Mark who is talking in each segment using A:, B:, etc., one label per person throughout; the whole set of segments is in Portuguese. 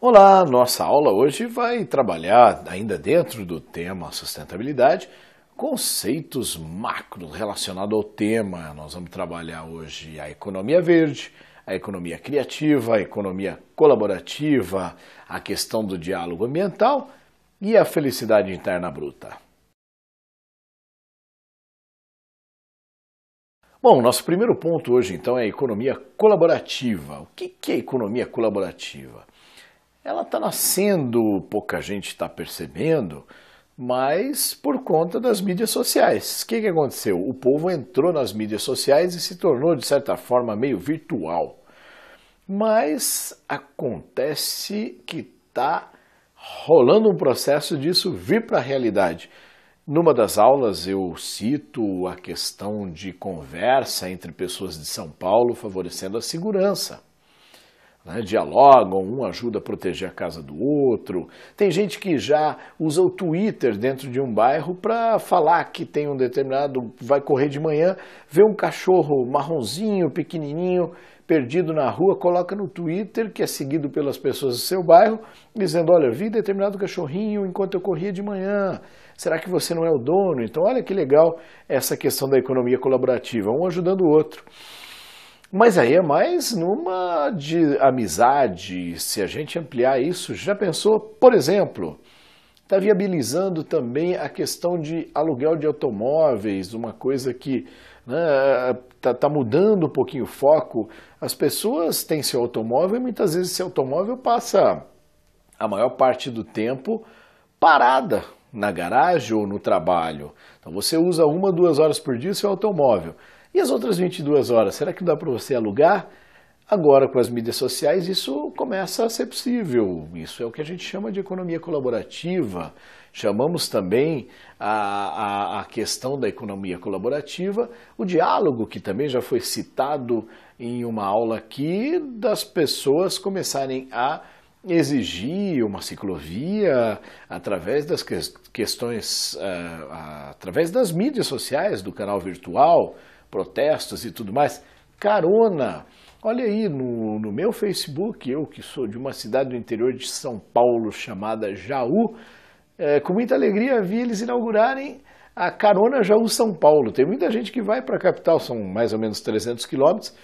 A: Olá, nossa aula hoje vai trabalhar, ainda dentro do tema sustentabilidade, conceitos macro relacionados ao tema. Nós vamos trabalhar hoje a economia verde, a economia criativa, a economia colaborativa, a questão do diálogo ambiental e a felicidade interna bruta. Bom, nosso primeiro ponto hoje então é a economia colaborativa. O que é economia colaborativa? ela está nascendo, pouca gente está percebendo, mas por conta das mídias sociais. O que, que aconteceu? O povo entrou nas mídias sociais e se tornou, de certa forma, meio virtual. Mas acontece que está rolando um processo disso vir para a realidade. Numa das aulas eu cito a questão de conversa entre pessoas de São Paulo favorecendo a segurança né? dialogam, um ajuda a proteger a casa do outro. Tem gente que já usa o Twitter dentro de um bairro para falar que tem um determinado. vai correr de manhã, vê um cachorro marronzinho, pequenininho, perdido na rua, coloca no Twitter, que é seguido pelas pessoas do seu bairro, dizendo: Olha, vi determinado cachorrinho enquanto eu corria de manhã. Será que você não é o dono? Então, olha que legal essa questão da economia colaborativa, um ajudando o outro. Mas aí é mais numa de amizade, se a gente ampliar isso, já pensou, por exemplo, está viabilizando também a questão de aluguel de automóveis, uma coisa que está né, tá, tá mudando um pouquinho o foco. As pessoas têm seu automóvel e muitas vezes esse automóvel passa a maior parte do tempo parada na garagem ou no trabalho. Então você usa uma, duas horas por dia seu automóvel. E as outras 22 horas, será que dá para você alugar? Agora, com as mídias sociais, isso começa a ser possível. Isso é o que a gente chama de economia colaborativa. Chamamos também a, a, a questão da economia colaborativa, o diálogo, que também já foi citado em uma aula aqui, das pessoas começarem a exigir uma ciclovia através das questões, eh, através das mídias sociais, do canal virtual protestos e tudo mais. Carona! Olha aí, no, no meu Facebook, eu que sou de uma cidade do interior de São Paulo chamada Jaú, é, com muita alegria vi eles inaugurarem a Carona Jaú São Paulo. Tem muita gente que vai para a capital, são mais ou menos 300 quilômetros,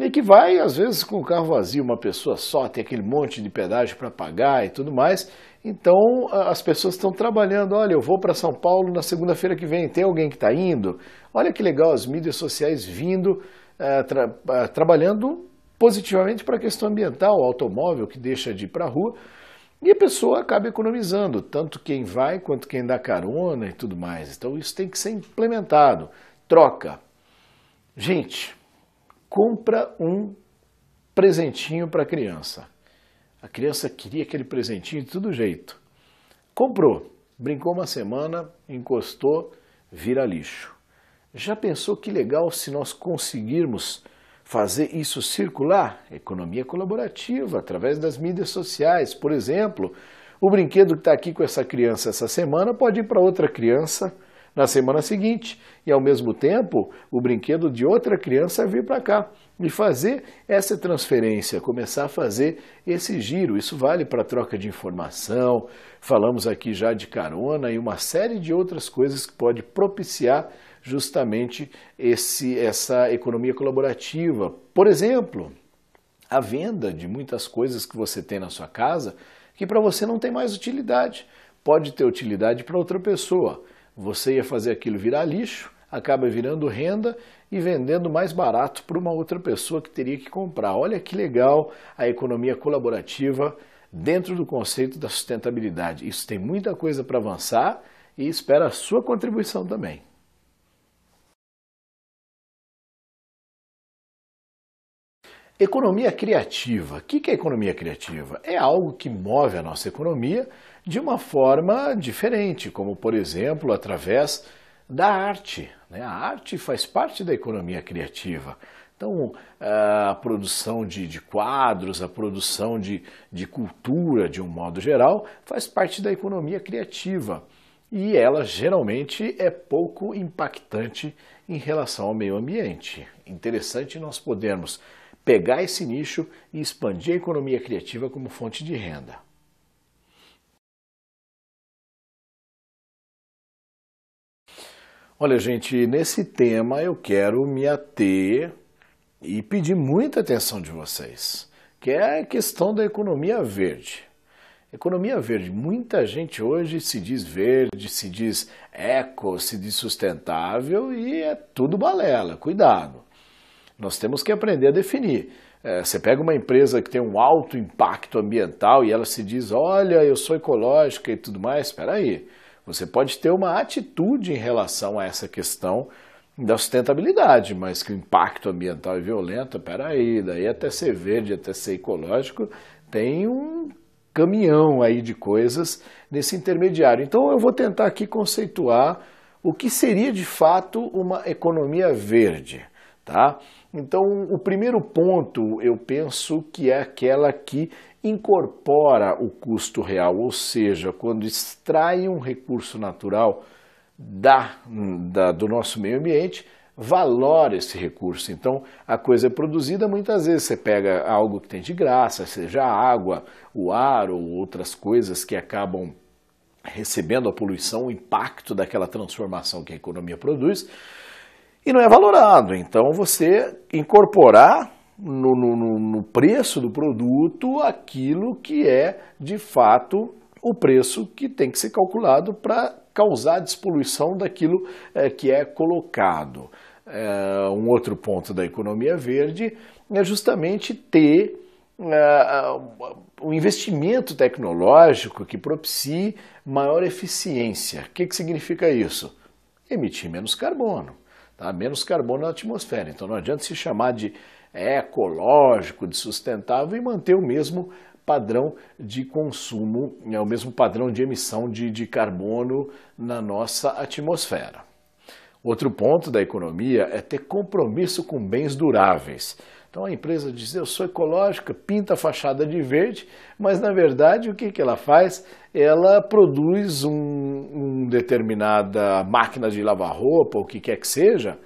A: e que vai, às vezes, com o carro vazio, uma pessoa só, tem aquele monte de pedágio para pagar e tudo mais. Então, as pessoas estão trabalhando. Olha, eu vou para São Paulo na segunda-feira que vem, tem alguém que está indo? Olha que legal, as mídias sociais vindo, eh, tra eh, trabalhando positivamente para a questão ambiental, o automóvel que deixa de ir para a rua. E a pessoa acaba economizando, tanto quem vai quanto quem dá carona e tudo mais. Então, isso tem que ser implementado. Troca. Gente, compra um presentinho para a criança. A criança queria aquele presentinho de todo jeito. Comprou, brincou uma semana, encostou, vira lixo. Já pensou que legal se nós conseguirmos fazer isso circular? Economia colaborativa, através das mídias sociais. Por exemplo, o brinquedo que está aqui com essa criança essa semana pode ir para outra criança na semana seguinte e, ao mesmo tempo, o brinquedo de outra criança vir para cá e fazer essa transferência, começar a fazer esse giro. Isso vale para troca de informação, falamos aqui já de carona e uma série de outras coisas que pode propiciar justamente esse, essa economia colaborativa. Por exemplo, a venda de muitas coisas que você tem na sua casa que para você não tem mais utilidade. Pode ter utilidade para outra pessoa. Você ia fazer aquilo virar lixo, acaba virando renda e vendendo mais barato para uma outra pessoa que teria que comprar. Olha que legal a economia colaborativa dentro do conceito da sustentabilidade. Isso tem muita coisa para avançar e espera a sua contribuição também. Economia criativa. O que é economia criativa? É algo que move a nossa economia de uma forma diferente, como por exemplo através da arte. Né? A arte faz parte da economia criativa. Então, a produção de, de, quadros, a produção de, de cultura, de um modo geral, faz parte da economia criativa e ela geralmente é pouco impactante em relação ao meio ambiente. Interessante nós podermos pegar esse nicho e expandir a economia criativa como fonte de renda. Olha, gente, nesse tema eu quero me ater e pedir muita atenção de vocês, que é a questão da economia verde. Economia verde, muita gente hoje se diz verde, se diz eco, se diz sustentável e é tudo balela, cuidado. Nós temos que aprender a definir. É, você pega uma empresa que tem um alto impacto ambiental e ela se diz, olha, eu sou ecológica e tudo mais, espera aí. Você pode ter uma atitude em relação a essa questão da sustentabilidade, mas que o impacto ambiental é violento, peraí, daí até ser verde, até ser ecológico, tem um caminhão aí de coisas nesse intermediário. Então eu vou tentar aqui conceituar o que seria de fato uma economia verde, tá? Então, o primeiro ponto eu penso que é aquela que incorpora o custo real, ou seja, quando extrai um recurso natural da, da, do nosso meio ambiente, valora esse recurso. Então, a coisa é produzida, muitas vezes você pega algo que tem de graça, seja a água, o ar ou outras coisas que acabam recebendo a poluição, o impacto daquela transformação que a economia produz, e não é valorado. Então, você incorporar no, no, no preço do produto aquilo que é de fato o preço que tem que ser calculado para causar a despoluição daquilo é, que é colocado. É, um outro ponto da economia verde é justamente ter eh, o um investimento tecnológico que propicie maior eficiência. O que, que significa isso? Emitir menos carbono, tá? menos carbono na atmosfera. Então não adianta se chamar de ecológico, de sustentável e manter o mesmo padrão de consumo, né, o mesmo padrão de emissão de, de carbono na nossa atmosfera. Outro ponto da economia é ter compromisso com bens duráveis. Então a empresa diz: eu sou ecológica, pinta a fachada de verde, mas na verdade o que, que ela faz? Ela produz uma um determinada máquina de lavar roupa, o que quer que seja,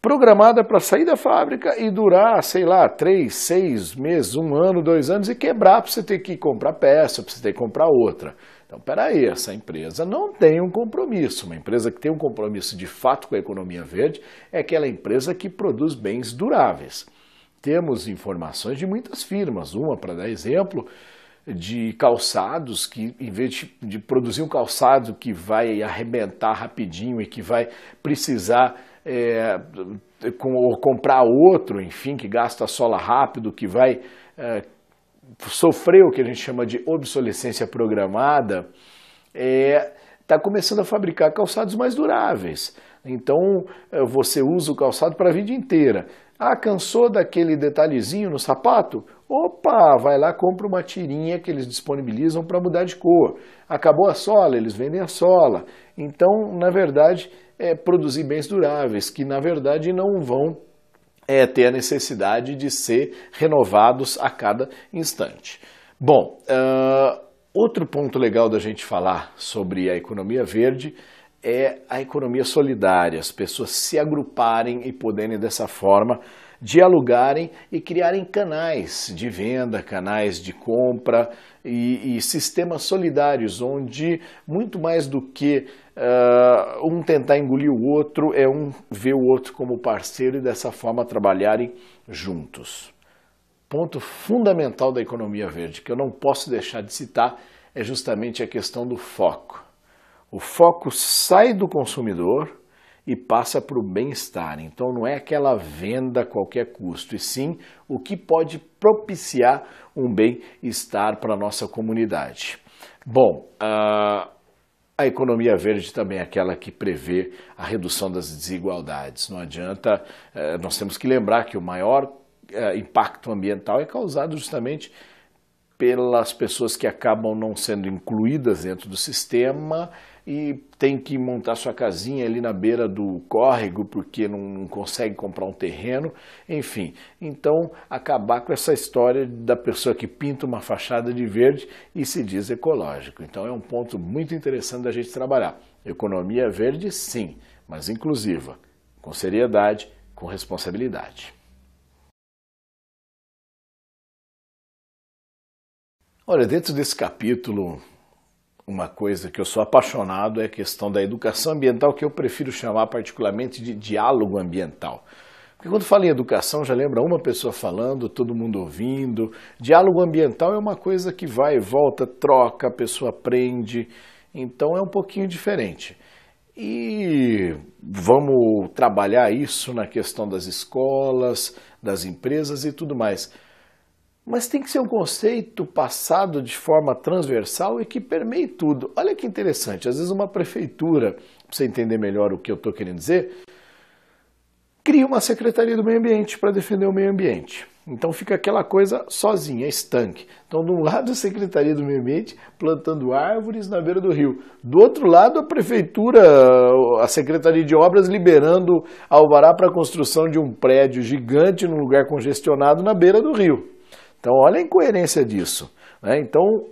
A: programada para sair da fábrica e durar, sei lá, três, seis meses, um ano, dois anos e quebrar para você ter que comprar peça, para você ter que comprar outra. Então, peraí, essa empresa não tem um compromisso. Uma empresa que tem um compromisso de fato com a economia verde é aquela empresa que produz bens duráveis. Temos informações de muitas firmas, uma para dar exemplo, de calçados que, em vez de, de produzir um calçado que vai arrebentar rapidinho e que vai precisar é, com, ou comprar outro, enfim, que gasta sola rápido, que vai é, sofrer o que a gente chama de obsolescência programada, está é, tá começando a fabricar calçados mais duráveis. Então é, você usa o calçado para a vida inteira. Ah, cansou daquele detalhezinho no sapato? Opa, vai lá, compra uma tirinha que eles disponibilizam para mudar de cor. Acabou a sola, eles vendem a sola. Então, na verdade, é, produzir bens duráveis, que na verdade não vão é, ter a necessidade de ser renovados a cada instante. Bom, uh, outro ponto legal da gente falar sobre a economia verde é a economia solidária, as pessoas se agruparem e poderem dessa forma dialogarem e criarem canais de venda, canais de compra e, e sistemas solidários, onde muito mais do que Uh, um tentar engolir o outro é um ver o outro como parceiro e dessa forma trabalharem juntos. Ponto fundamental da economia verde, que eu não posso deixar de citar, é justamente a questão do foco. O foco sai do consumidor e passa para o bem-estar. Então não é aquela venda a qualquer custo, e sim o que pode propiciar um bem-estar para a nossa comunidade. Bom, uh, a economia verde também é aquela que prevê a redução das desigualdades. Não adianta, eh, nós temos que lembrar que o maior eh, impacto ambiental é causado justamente pelas pessoas que acabam não sendo incluídas dentro do sistema, e tem que montar sua casinha ali na beira do córrego porque não consegue comprar um terreno, enfim. Então, acabar com essa história da pessoa que pinta uma fachada de verde e se diz ecológico. Então, é um ponto muito interessante da gente trabalhar. Economia verde, sim, mas inclusiva, com seriedade, com responsabilidade. Olha, dentro desse capítulo uma coisa que eu sou apaixonado é a questão da educação ambiental, que eu prefiro chamar particularmente de diálogo ambiental. Porque quando fala em educação, já lembra uma pessoa falando, todo mundo ouvindo. Diálogo ambiental é uma coisa que vai e volta, troca, a pessoa aprende. Então é um pouquinho diferente. E vamos trabalhar isso na questão das escolas, das empresas e tudo mais mas tem que ser um conceito passado de forma transversal e que permeie tudo. Olha que interessante, às vezes uma prefeitura, para você entender melhor o que eu estou querendo dizer, cria uma secretaria do meio ambiente para defender o meio ambiente. Então fica aquela coisa sozinha, estanque. Então, de um lado a Secretaria do Meio Ambiente plantando árvores na beira do rio. Do outro lado, a Prefeitura, a Secretaria de Obras liberando alvará para a construção de um prédio gigante num lugar congestionado na beira do rio. Então, olha a incoerência disso. Né? Então,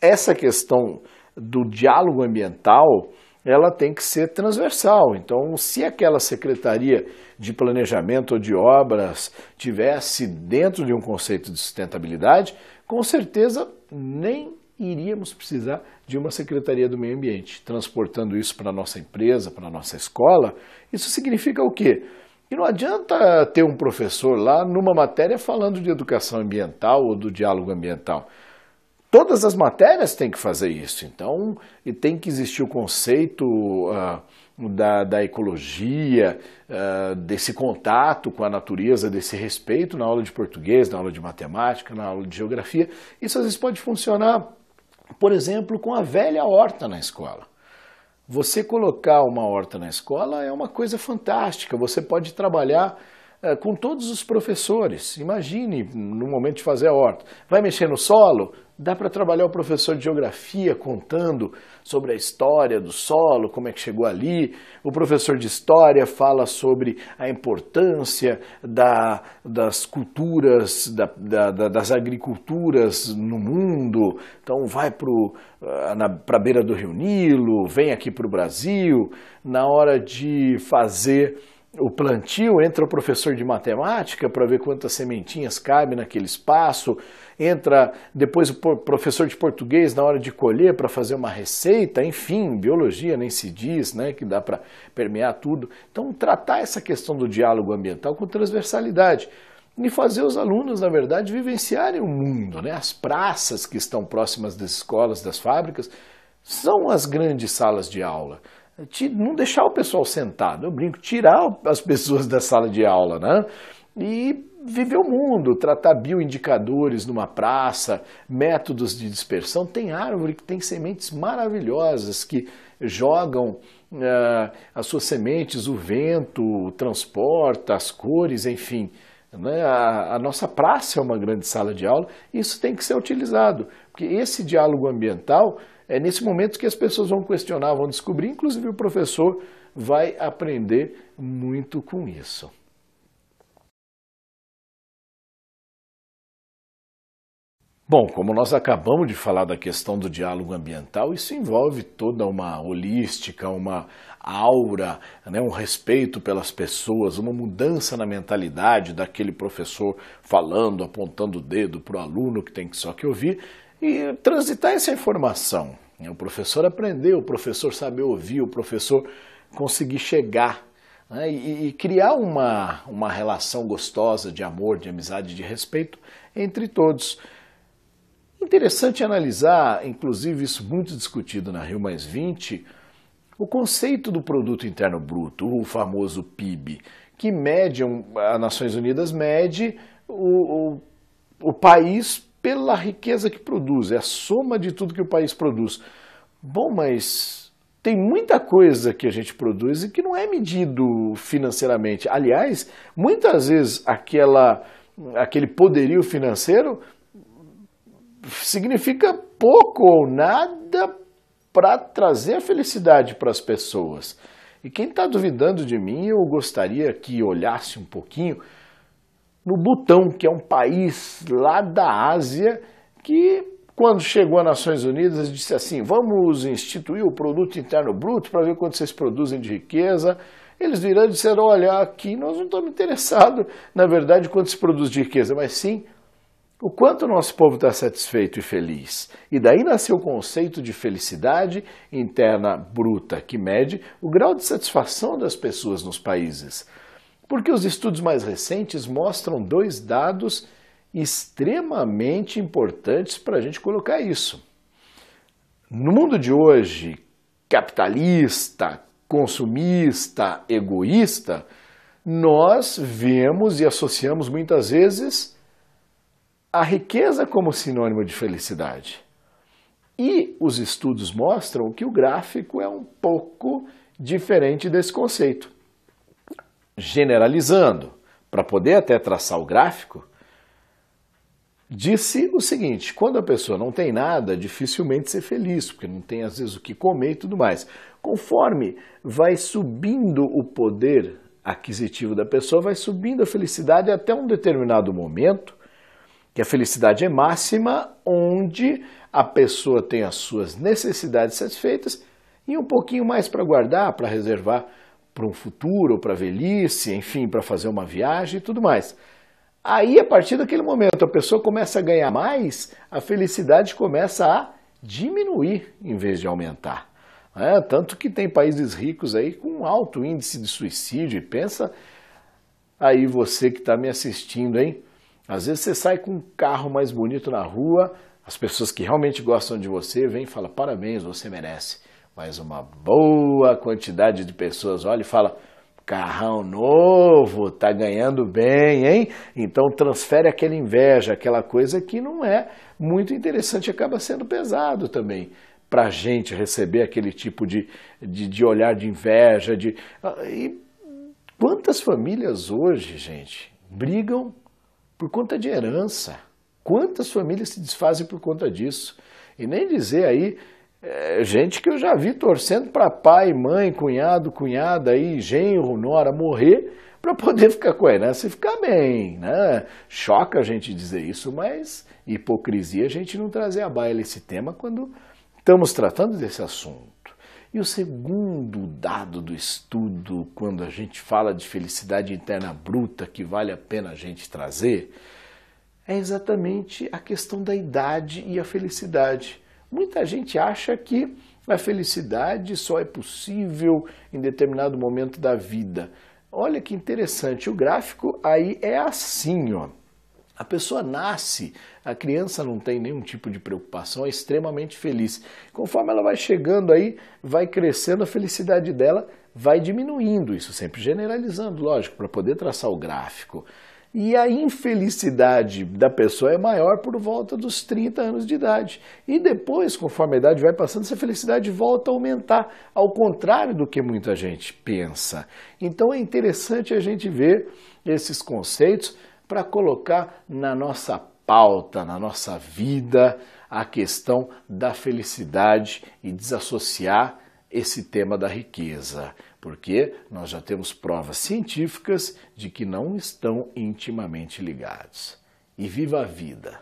A: essa questão do diálogo ambiental, ela tem que ser transversal. Então, se aquela secretaria de planejamento ou de obras tivesse dentro de um conceito de sustentabilidade, com certeza nem iríamos precisar de uma secretaria do meio ambiente. Transportando isso para a nossa empresa, para a nossa escola, isso significa o quê? E não adianta ter um professor lá numa matéria falando de educação ambiental ou do diálogo ambiental. Todas as matérias têm que fazer isso. Então, e tem que existir o conceito uh, da, da, ecologia, uh, desse contato com a natureza, desse respeito na aula de português, na aula de matemática, na aula de geografia. Isso às vezes pode funcionar, por exemplo, com a velha horta na escola. Você colocar uma horta na escola é uma coisa fantástica. Você pode trabalhar eh, com todos os professores. Imagine, no momento de fazer a horta, vai mexer no solo? Dá para trabalhar o professor de geografia contando sobre a história do solo, como é que chegou ali. O professor de história fala sobre a importância da, das culturas, da, da, das agriculturas no mundo. Então, vai para eh, a beira do Rio Nilo, vem aqui para o Brasil. Na hora de fazer o plantio, entra o professor de matemática para ver quantas sementinhas cabem naquele espaço, entra depois o professor de português na hora de colher para fazer uma receita, enfim, biologia nem se diz, né, que dá para permear tudo. Então, tratar essa questão do diálogo ambiental com transversalidade e fazer os alunos, na verdade, vivenciarem o mundo, né? As praças que estão próximas das escolas, das fábricas, são as grandes salas de aula não deixar o pessoal sentado, eu brinco, tirar as pessoas da sala de aula, né? E viver o mundo, tratar bioindicadores numa praça, métodos de dispersão. Tem árvore que tem sementes maravilhosas que jogam uh, as suas sementes, o vento, transporta, as cores, enfim. Né? A, a, nossa praça é uma grande sala de aula e isso tem que ser utilizado, porque esse diálogo ambiental é nesse momento que as pessoas vão questionar, vão descobrir, inclusive o professor vai aprender muito com isso. Bom, como nós acabamos de falar da questão do diálogo ambiental, isso envolve toda uma holística, uma aura, né, um respeito pelas pessoas, uma mudança na mentalidade daquele professor falando, apontando o dedo para o aluno que tem que só que ouvir e transitar essa informação. Né, o professor aprender, o professor saber ouvir, o professor conseguir chegar né, e, e, criar uma, uma relação gostosa de amor, de amizade, de respeito entre todos. Interessante analisar, inclusive isso muito discutido na Rio Mais 20, o conceito do produto interno bruto, o famoso PIB, que mede, as Nações Unidas mede o, o, o país pela riqueza que produz, é a soma de tudo que o país produz. Bom, mas tem muita coisa que a gente produz e que não é medido financeiramente. Aliás, muitas vezes aquela, aquele poderio financeiro significa pouco ou nada para trazer a felicidade para as pessoas. E quem está duvidando de mim, eu gostaria que olhasse um pouquinho no Butão, que é um país lá da Ásia que quando chegou às Nações Unidas, disse assim: vamos instituir o produto interno bruto para ver quanto vocês produzem de riqueza. Eles viraram e disseram: olha, aqui nós não estamos interessados, na verdade, quanto se produz de riqueza, mas sim o quanto o nosso povo está satisfeito e feliz. E daí nasceu o conceito de felicidade interna bruta, que mede o grau de satisfação das pessoas nos países. Porque os estudos mais recentes mostram dois dados extremamente importantes para a gente colocar isso. No mundo de hoje, capitalista, consumista, egoísta, nós vemos e associamos muitas vezes a riqueza como sinônimo de felicidade. E os estudos mostram que o gráfico é um pouco diferente desse conceito. Generalizando, para poder até traçar o gráfico, disse o seguinte: quando a pessoa não tem nada, dificilmente ser feliz, porque não tem às vezes o que comer e tudo mais. Conforme vai subindo o poder aquisitivo da pessoa, vai subindo a felicidade até um determinado momento que a felicidade é máxima onde a pessoa tem as suas necessidades satisfeitas e um pouquinho mais para guardar, para reservar para um futuro, para a velhice, enfim, para fazer uma viagem e tudo mais. Aí, a partir daquele momento, a pessoa começa a ganhar mais, a felicidade começa a diminuir em vez de aumentar. É, tanto que tem países ricos aí com alto índice de suicídio. E pensa aí você que está me assistindo, hein? Às vezes você sai com um carro mais bonito na rua, as pessoas que realmente gostam de você vêm e falam: parabéns, você merece. Mas uma boa quantidade de pessoas olha e fala: carrão novo, tá ganhando bem, hein? Então transfere aquela inveja, aquela coisa que não é muito interessante, acaba sendo pesado também para gente receber aquele tipo de, de, de, olhar de inveja. De... Ah, e quantas famílias hoje, gente, brigam por conta de herança. Quantas famílias se desfazem por conta disso? E nem dizer aí é, gente que eu já vi torcendo para pai, mãe, cunhado, cunhada, aí, genro, nora morrer para poder ficar com a herança e ficar bem. Né? Choca a gente dizer isso, mas hipocrisia a gente não trazer a baila esse tema quando estamos tratando desse assunto. E o segundo dado do estudo, quando a gente fala de felicidade interna bruta, que vale a pena a gente trazer, é exatamente a questão da idade e a felicidade. Muita gente acha que a felicidade só é possível em determinado momento da vida. Olha que interessante, o gráfico aí é assim, ó. A pessoa nasce, a criança não tem nenhum tipo de preocupação, é extremamente feliz. Conforme ela vai chegando aí, vai crescendo, a felicidade dela vai diminuindo, isso sempre generalizando, lógico, para poder traçar o gráfico. E a infelicidade da pessoa é maior por volta dos 30 anos de idade. E depois, conforme a idade vai passando, essa felicidade volta a aumentar, ao contrário do que muita gente pensa. Então é interessante a gente ver esses conceitos para colocar na nossa pauta, na nossa vida, a questão da felicidade e desassociar esse tema da riqueza, porque nós já temos provas científicas de que não estão intimamente ligados. E viva a vida!